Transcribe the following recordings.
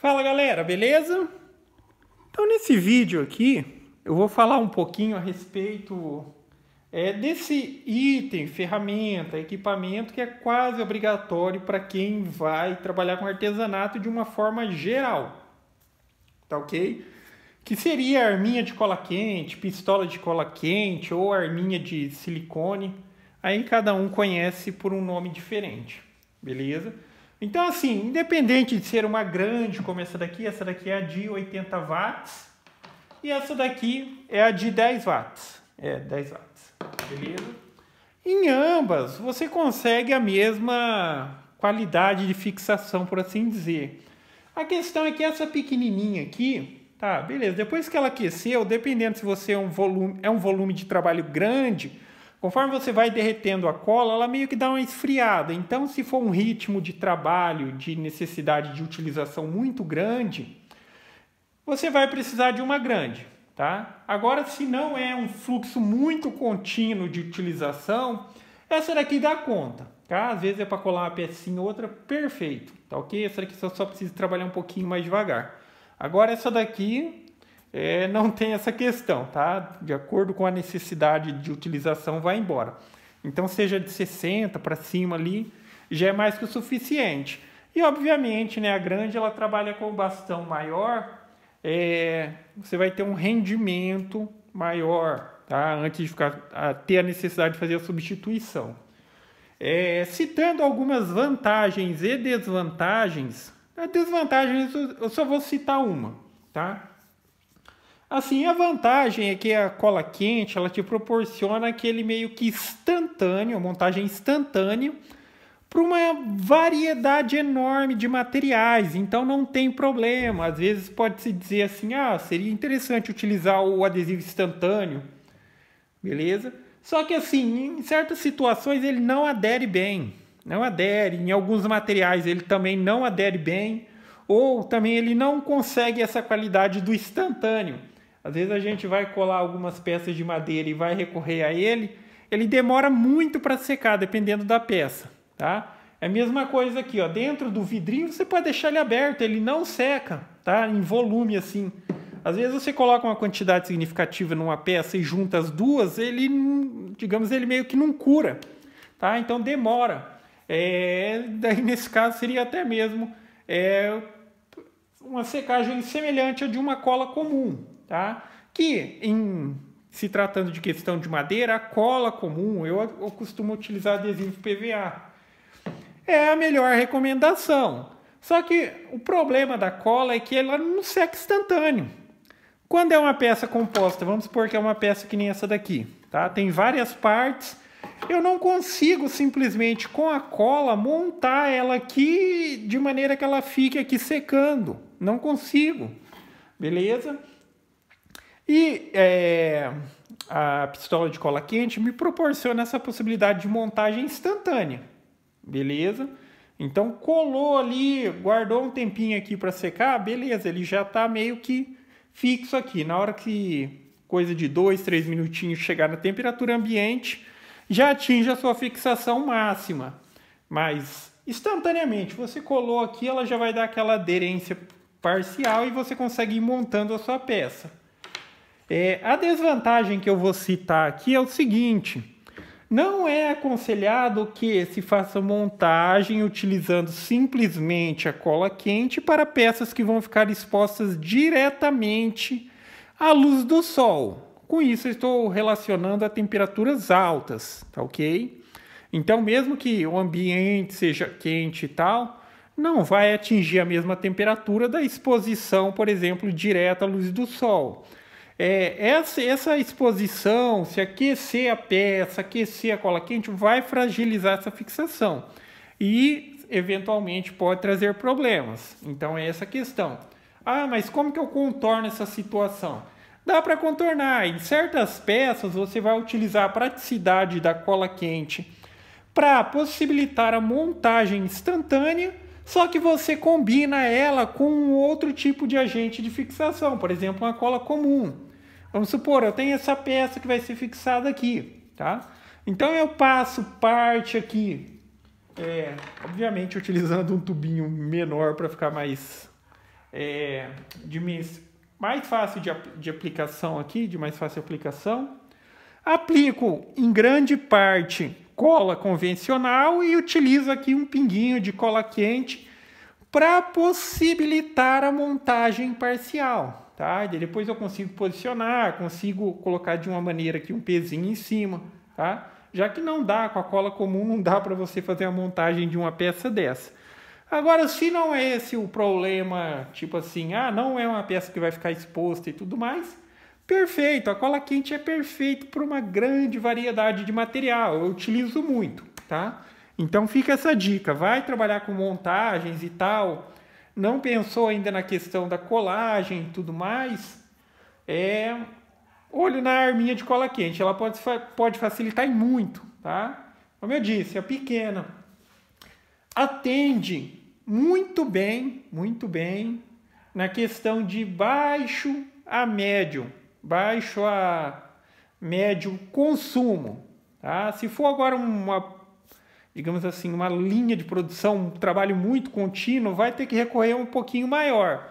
Fala galera, beleza? Então nesse vídeo aqui eu vou falar um pouquinho a respeito é, desse item, ferramenta, equipamento que é quase obrigatório para quem vai trabalhar com artesanato de uma forma geral, tá ok? Que seria arminha de cola quente, pistola de cola quente ou arminha de silicone. Aí cada um conhece por um nome diferente, beleza? Então, assim, independente de ser uma grande como essa daqui, essa daqui é a de 80 watts e essa daqui é a de 10 watts. É, 10 watts. Beleza? Em ambas, você consegue a mesma qualidade de fixação, por assim dizer. A questão é que essa pequenininha aqui, tá, beleza, depois que ela aqueceu, dependendo se você é um volume, é um volume de trabalho grande Conforme você vai derretendo a cola, ela meio que dá uma esfriada. Então, se for um ritmo de trabalho, de necessidade de utilização muito grande, você vai precisar de uma grande, tá? Agora, se não é um fluxo muito contínuo de utilização, essa daqui dá conta, tá? Às vezes é para colar uma pecinha ou outra, perfeito, tá ok? Essa daqui só, só precisa trabalhar um pouquinho mais devagar. Agora, essa daqui é, não tem essa questão, tá? De acordo com a necessidade de utilização, vai embora. Então, seja de 60 para cima ali, já é mais que o suficiente. E, obviamente, né, a grande ela trabalha com bastão maior, é, você vai ter um rendimento maior, tá? Antes de ficar, a ter a necessidade de fazer a substituição. É, citando algumas vantagens e desvantagens, a desvantagem eu só vou citar uma, tá? Assim, a vantagem é que a cola quente, ela te proporciona aquele meio que instantâneo, montagem instantânea, para uma variedade enorme de materiais, então não tem problema. Às vezes pode-se dizer assim: ah, seria interessante utilizar o adesivo instantâneo, beleza? Só que assim, em certas situações ele não adere bem, não adere. Em alguns materiais ele também não adere bem, ou também ele não consegue essa qualidade do instantâneo. Às vezes a gente vai colar algumas peças de madeira e vai recorrer a ele, ele demora muito para secar, dependendo da peça, tá? É a mesma coisa aqui, ó, dentro do vidrinho você pode deixar ele aberto, ele não seca, tá? Em volume assim. Às vezes você coloca uma quantidade significativa numa peça e junta as duas, ele, digamos, ele meio que não cura, tá? Então demora. É, daí nesse caso seria até mesmo é, uma secagem semelhante à de uma cola comum, tá? Que em se tratando de questão de madeira, a cola comum, eu, eu costumo utilizar adesivo PVA. É a melhor recomendação. Só que o problema da cola é que ela não seca instantâneo. Quando é uma peça composta, vamos supor que é uma peça que nem essa daqui, tá? Tem várias partes. Eu não consigo simplesmente com a cola montar ela aqui de maneira que ela fique aqui secando. Não consigo. Beleza? E é, a pistola de cola quente me proporciona essa possibilidade de montagem instantânea. Beleza? Então colou ali, guardou um tempinho aqui para secar, beleza, ele já está meio que fixo aqui. Na hora que coisa de dois, três minutinhos chegar na temperatura ambiente, já atinge a sua fixação máxima. Mas instantaneamente, você colou aqui, ela já vai dar aquela aderência parcial e você consegue ir montando a sua peça. É, a desvantagem que eu vou citar aqui é o seguinte: não é aconselhado que se faça montagem utilizando simplesmente a cola quente para peças que vão ficar expostas diretamente à luz do sol. Com isso, estou relacionando a temperaturas altas, tá ok? Então, mesmo que o ambiente seja quente e tal, não vai atingir a mesma temperatura da exposição, por exemplo, direta à luz do sol. É, essa, essa exposição, se aquecer a peça, aquecer a cola quente, vai fragilizar essa fixação e eventualmente pode trazer problemas. Então é essa questão. Ah, mas como que eu contorno essa situação? Dá para contornar. Em certas peças você vai utilizar a praticidade da cola quente para possibilitar a montagem instantânea, só que você combina ela com um outro tipo de agente de fixação, por exemplo, uma cola comum. Vamos supor, eu tenho essa peça que vai ser fixada aqui, tá? Então eu passo parte aqui, é, obviamente utilizando um tubinho menor para ficar mais, é, de mais fácil de, de aplicação aqui, de mais fácil aplicação. Aplico em grande parte cola convencional e utilizo aqui um pinguinho de cola quente para possibilitar a montagem parcial tá? E depois eu consigo posicionar, consigo colocar de uma maneira aqui um pezinho em cima, tá? Já que não dá com a cola comum, não dá para você fazer a montagem de uma peça dessa. Agora, se não é esse o problema, tipo assim, ah, não é uma peça que vai ficar exposta e tudo mais, perfeito. A cola quente é perfeito para uma grande variedade de material. Eu utilizo muito, tá? Então fica essa dica, vai trabalhar com montagens e tal, não pensou ainda na questão da colagem e tudo mais, é olho na arminha de cola quente. Ela pode, pode facilitar em muito, tá? Como eu disse, é pequena. Atende muito bem, muito bem, na questão de baixo a médio, baixo a médio consumo. Tá? Se for agora uma digamos assim, uma linha de produção, um trabalho muito contínuo, vai ter que recorrer um pouquinho maior.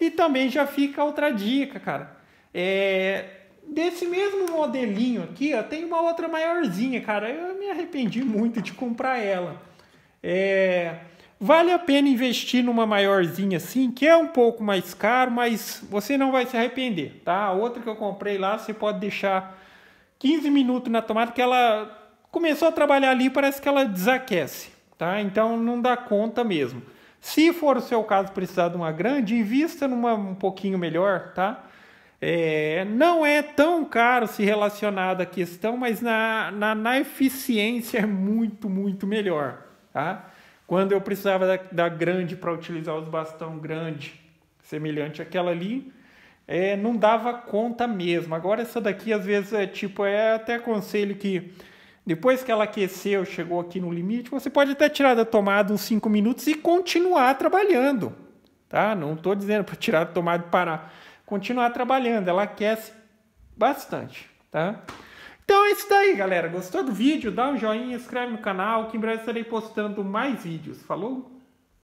E também já fica outra dica, cara. É, desse mesmo modelinho aqui, ó, tem uma outra maiorzinha, cara. Eu me arrependi muito de comprar ela. É, vale a pena investir numa maiorzinha assim, que é um pouco mais caro, mas você não vai se arrepender, tá? A outra que eu comprei lá, você pode deixar 15 minutos na tomada, que ela Começou a trabalhar ali, parece que ela desaquece, tá? Então não dá conta mesmo. Se for o seu caso precisar de uma grande, invista numa um pouquinho melhor, tá? É, não é tão caro se relacionado à questão, mas na, na, na eficiência é muito, muito melhor. Tá? Quando eu precisava da, da grande para utilizar os bastão grande, semelhante àquela ali, é, não dava conta mesmo. Agora essa daqui às vezes é tipo, é até aconselho que depois que ela aqueceu, chegou aqui no limite, você pode até tirar da tomada uns 5 minutos e continuar trabalhando. Tá? Não estou dizendo para tirar da tomada e parar. Continuar trabalhando, ela aquece bastante. Tá? Então é isso daí, galera. Gostou do vídeo? Dá um joinha, inscreve no canal, que em breve estarei postando mais vídeos. Falou?